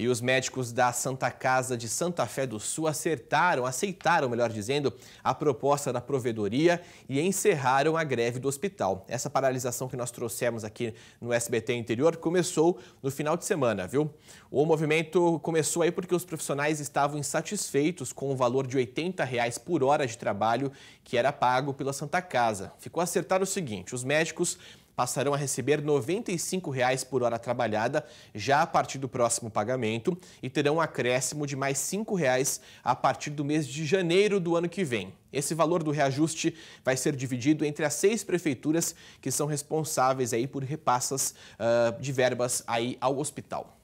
E os médicos da Santa Casa de Santa Fé do Sul acertaram, aceitaram, melhor dizendo, a proposta da provedoria e encerraram a greve do hospital. Essa paralisação que nós trouxemos aqui no SBT Interior começou no final de semana, viu? O movimento começou aí porque os profissionais estavam insatisfeitos com o valor de R$ 80 reais por hora de trabalho que era pago pela Santa Casa. Ficou acertado o seguinte: os médicos passarão a receber R$ 95,00 por hora trabalhada já a partir do próximo pagamento e terão um acréscimo de mais R$ 5,00 a partir do mês de janeiro do ano que vem. Esse valor do reajuste vai ser dividido entre as seis prefeituras que são responsáveis aí por repassas uh, de verbas aí ao hospital.